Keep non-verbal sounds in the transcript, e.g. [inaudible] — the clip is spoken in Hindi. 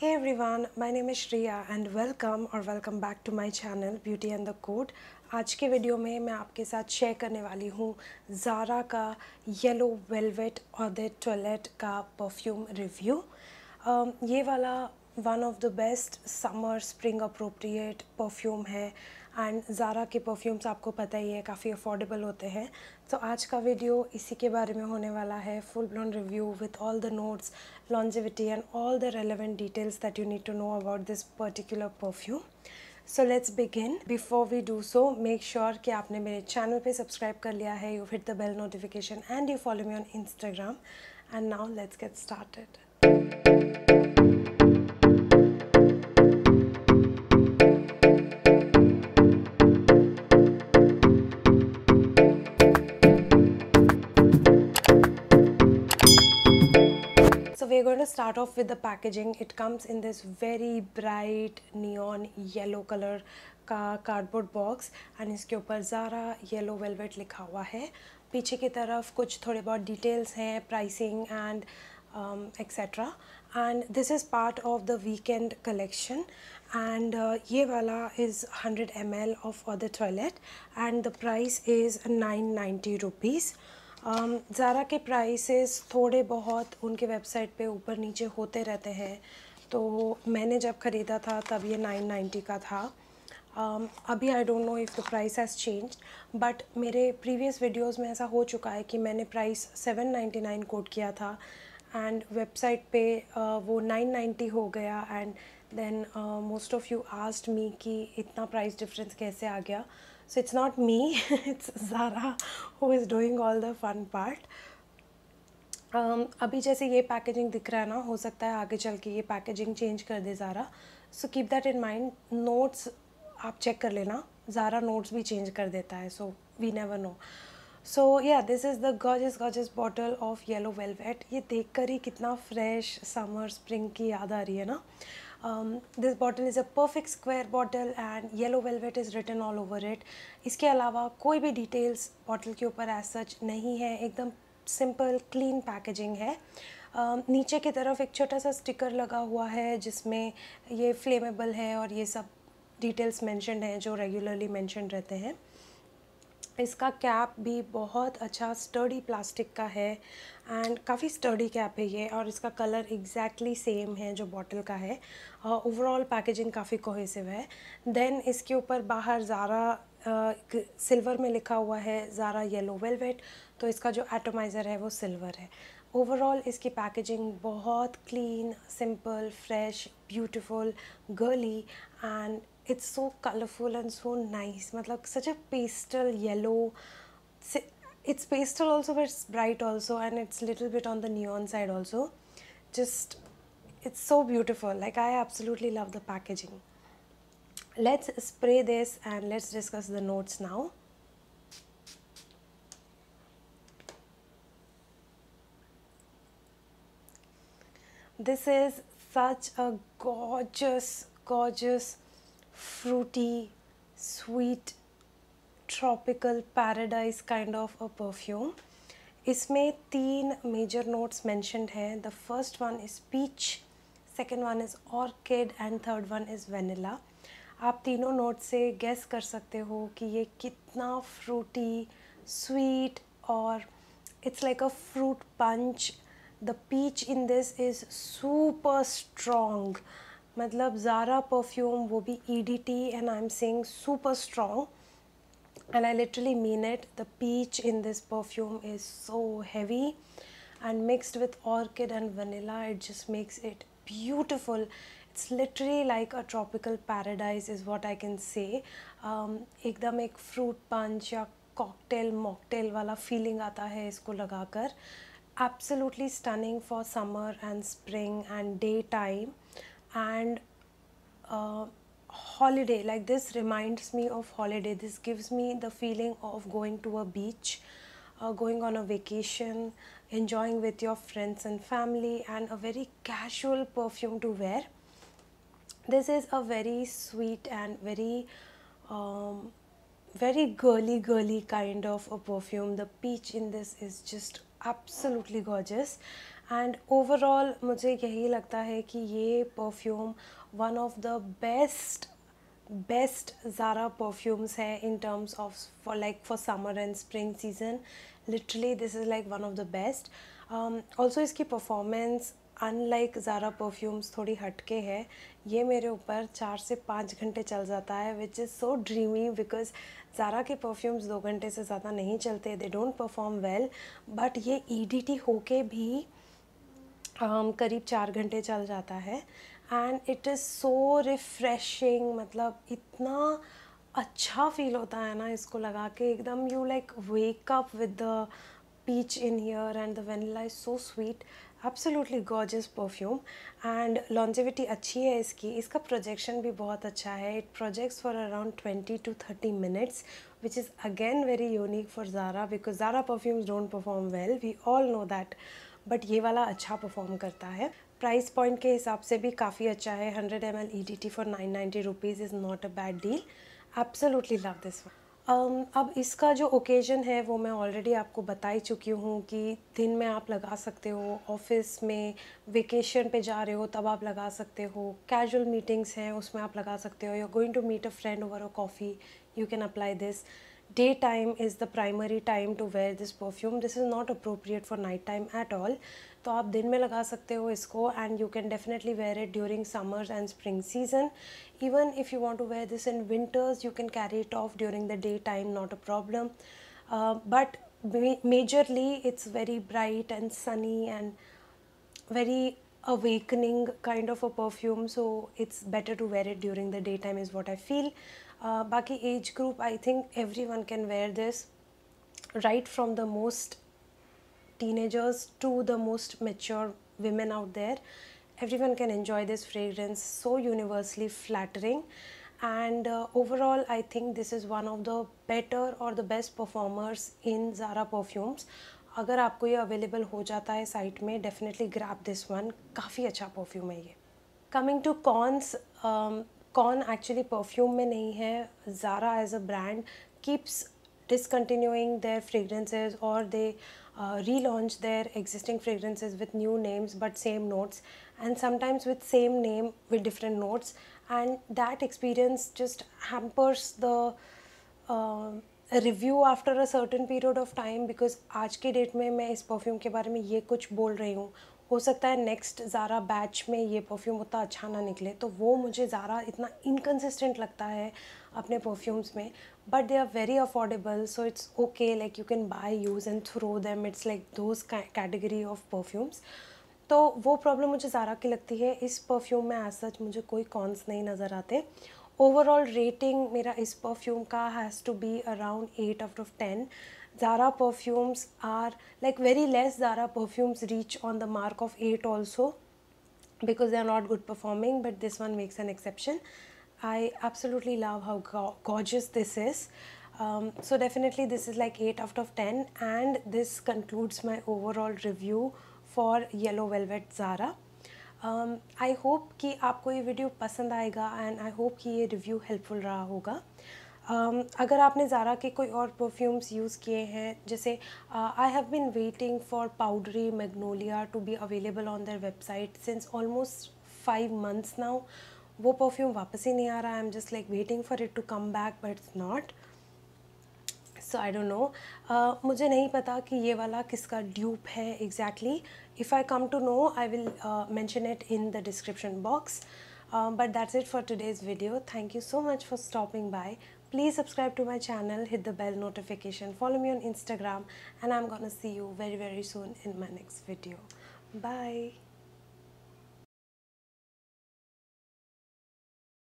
Hey everyone, my name is Shriya and welcome और welcome back to my channel Beauty and the Code. आज के वीडियो में मैं आपके साथ शेयर करने वाली हूँ जारा का yellow velvet eau de toilette का परफ्यूम रिव्यू um, ये वाला one of the best summer spring appropriate perfume है एंड ज़ारा के परफ्यूम्स आपको पता ही है काफ़ी अफोर्डेबल होते हैं तो आज का वीडियो इसी के बारे में होने वाला है full blown review with all the notes longevity and all the relevant details that you need to know about this particular perfume so let's begin before we do so make sure कि आपने मेरे चैनल पर सब्सक्राइब कर लिया है you hit the bell notification and you follow me on Instagram and now let's get start us start off with the packaging. It comes in this very bright neon yellow color का कार्डबोर्ड बॉक्स एंड इसके ऊपर ज़ारा येलो वेलवेट लिखा हुआ है पीछे की तरफ कुछ थोड़े बहुत डिटेल्स हैं pricing and etcetera and this is part of the weekend collection and ये वाला is hundred M L of de toilette and the price is nine ninety rupees Zara um, के प्राइसेस थोड़े बहुत उनके वेबसाइट पे ऊपर नीचे होते रहते हैं तो मैंने जब ख़रीदा था तब ये नाइन नाइन्टी का था um, अभी I don't know if the price has change but मेरे प्रीवियस वीडियोस में ऐसा हो चुका है कि मैंने price seven ninety nine quote किया था एंड वेबसाइट पे uh, वो नाइन नाइन्टी हो गया and then most of you asked me कि इतना प्राइस डिफरेंस कैसे आ गया So it's not me, [laughs] it's Zara who is doing all the fun part. Um, अभी जैसे ये पैकेजिंग दिख रहा है ना हो सकता है आगे चल के ये पैकेजिंग चेंज कर दे Zara so keep that in mind notes आप चेक कर लेना ज़ारा नोट्स भी चेंज कर देता है so we never know so yeah this is the gorgeous gorgeous bottle of yellow velvet ये देख कर ही कितना फ्रेश समर स्प्रिंग की याद आ रही है ना um, this bottle is a perfect square bottle and yellow velvet is written all over it इसके अलावा कोई भी details bottle के ऊपर as such नहीं है एकदम simple clean packaging है Uh, नीचे की तरफ एक छोटा सा स्टिकर लगा हुआ है जिसमें ये फ्लेमेबल है और ये सब डिटेल्स मेंशनड हैं जो रेगुलरली मेंशन रहते हैं इसका कैप भी बहुत अच्छा स्टडी प्लास्टिक का है एंड काफ़ी स्टडी कैप है ये और इसका कलर एग्जैक्टली सेम है जो बॉटल का है ओवरऑल पैकेजिंग काफ़ी कोहेसिव है देन इसके ऊपर बाहर ज़ारा सिल्वर uh, में लिखा हुआ है ज़ारा येलो वेलवेट तो इसका जो एटोमाइज़र है वो सिल्वर है ओवरऑल इसकी पैकेजिंग बहुत clean simple fresh beautiful girly and it's so colorful and so nice matlab such a pastel yellow it's pastel also but it's bright also and it's little bit on the neon side also just it's so beautiful like i absolutely love the packaging let's spray this and let's discuss the notes now this is such a gorgeous gorgeous fruity, sweet, tropical paradise kind of a perfume. इसमें तीन मेजर नोट्स मैंशनड हैं the first one is peach second one is orchid and third one is vanilla आप तीनों नोट से गेस कर सकते हो कि ये कितना फ्रूटी स्वीट और it's like a fruit punch the peach in this is super strong मतलब ज़ारा परफ्यूम वो भी E D T and I am saying super strong and I literally mean it the peach in this perfume is so heavy and mixed with orchid and vanilla it just makes it beautiful it's literally like a tropical paradise is what I can say एकदम एक फ्रूट पंच या कॉकटेल मॉकटेल वाला फीलिंग आता है इसको लगाकर absolutely stunning for summer and spring and day time and uh, holiday like this reminds me of holiday this gives me the feeling of going to a beach uh, going on a vacation enjoying with your friends and family and a very casual perfume to wear this is a very sweet and very um, very girly girly kind of a perfume the peach in this is just absolutely gorgeous and overall मुझे यही लगता है कि ये perfume one of the best best Zara perfumes है in terms of for like for summer and spring season literally this is like one of the best also इसकी परफॉर्मेंस अनलाइक ज़ारा परफ्यूम्स थोड़ी हटके है ये मेरे ऊपर चार से पाँच घंटे चल जाता है which is so dreamy because Zara के परफ्यूम्स दो घंटे से ज़्यादा नहीं चलते they don't perform well but ये ई डी टी होके भी um, करीब चार घंटे चल जाता है and it is so refreshing मतलब इतना अच्छा फील होता है ना इसको लगा के एकदम you like wake up with the peach in here and the vanilla is so sweet absolutely gorgeous perfume and longevity अच्छी है इसकी इसका प्रोजेक्शन भी बहुत अच्छा है it projects for around twenty to thirty minutes which is again very unique for Zara because Zara perfumes don't perform well we all know that but ये वाला अच्छा परफॉर्म करता है प्राइस पॉइंट के हिसाब से भी काफ़ी अच्छा है hundred M L E D T for nine ninety rupees is not a bad deal absolutely love this one अब इसका जो ओकेज़न है वो मैं ऑलरेडी आपको बता ही चुकी हूँ कि दिन में आप लगा सकते हो ऑफिस में वेकेशन पे जा रहे हो तब आप लगा सकते हो कैजुअल मीटिंग्स हैं उसमें आप लगा सकते हो you going to meet a friend over a coffee you can apply this daytime is the primary time to wear this perfume this is not appropriate for night time at all तो आप दिन में लगा सकते हो इसको and you can definitely wear it during summers and spring season even if you want to wear this in winters you can carry it off during the day time not a problem but majorly it's very bright and sunny and very awakening kind of a perfume so it's better to wear it during the daytime is what i feel Uh, बाकी age group I think everyone can wear this right from the most teenagers to the most mature women out there everyone can enjoy this fragrance so universally flattering and overall I think this is one of the better और the best performers in Zara perfumes अगर आपको ये अवेलेबल हो जाता है साइट में डेफिनेटली ग्रैप दिस वन काफ़ी अच्छा परफ्यूम है ये कमिंग टू कॉन्स कौन एक्चुअली परफ्यूम में नहीं है Zara as a brand keeps discontinuing their fragrances और they relaunch their existing fragrances with new names but same notes and sometimes with same name with different notes and that experience just hampers the review after a certain period of time because आज के डेट में मैं इस परफ्यूम के बारे में ये कुछ बोल रही हूँ हो सकता है नेक्स्ट ज़ारा बैच में ये परफ्यूम उतना अच्छा ना निकले तो वो मुझे ज़ारा इतना इनकन्सिस्टेंट लगता है अपने परफ्यूम्स में but they are very affordable so it's okay like you can buy use and throw them it's like those category of perfumes तो वो प्रॉब्लम मुझे ज़ारा की लगती है इस परफ्यूम में एज सच मुझे कोई कॉन्स नहीं नज़र आते ओवरऑल रेटिंग मेरा इस परफ्यूम का has to be around eight out of ten Zara perfumes are like very less Zara perfumes reach on the mark of 8 also because they are not good performing but this one makes an exception. I absolutely love how go gorgeous this is. Um, so definitely this is like 8 out of 10 and this concludes my overall review for Yellow Velvet Zara. I hope कि आपको ये वीडियो पसंद आएगा एंड आई होप कि ये रिव्यू हेल्पफुल रहा होगा Um, अगर आपने ज़ारा के कोई और परफ्यूम्स यूज़ किए हैं जैसे I have been waiting for powdery magnolia to be available on their website since almost five months now वो परफ्यूम वापस ही नहीं आ रहा I am just like waiting for it to come back but it's not so I don't know मुझे नहीं पता कि ये वाला किसका ड्यूप है exactly if I come to know I will mention it in the description box but that's it for today's video thank you so much for stopping by Please subscribe to my channel, hit the bell notification, follow me on Instagram and I'm gonna see you very very soon in my next video. Bye!